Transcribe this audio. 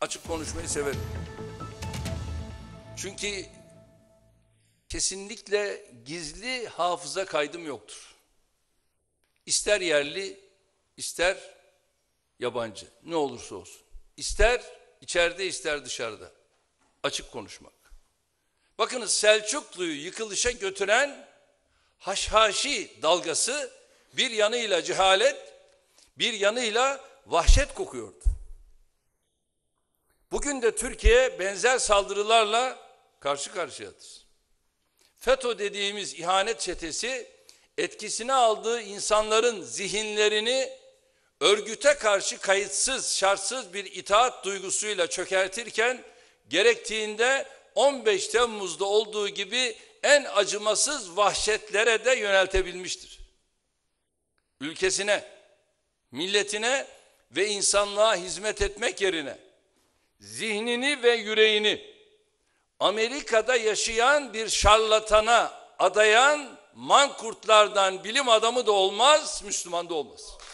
açık konuşmayı severim. Çünkü kesinlikle gizli hafıza kaydım yoktur. İster yerli, ister yabancı, ne olursa olsun. İster içeride, ister dışarıda. Açık konuşmak. Bakınız Selçuklu'yu yıkılışa götüren haşhaşi dalgası bir yanıyla cehalet, bir yanıyla vahşet kokuyordu. Bugün de Türkiye benzer saldırılarla karşı karşıyadır. FETÖ dediğimiz ihanet çetesi etkisini aldığı insanların zihinlerini örgüte karşı kayıtsız, şartsız bir itaat duygusuyla çökertirken gerektiğinde 15 Temmuz'da olduğu gibi en acımasız vahşetlere de yöneltebilmiştir. Ülkesine, milletine ve insanlığa hizmet etmek yerine zihnini ve yüreğini Amerika'da yaşayan bir şarlatana adayan mankurtlardan bilim adamı da olmaz, Müslüman da olmaz.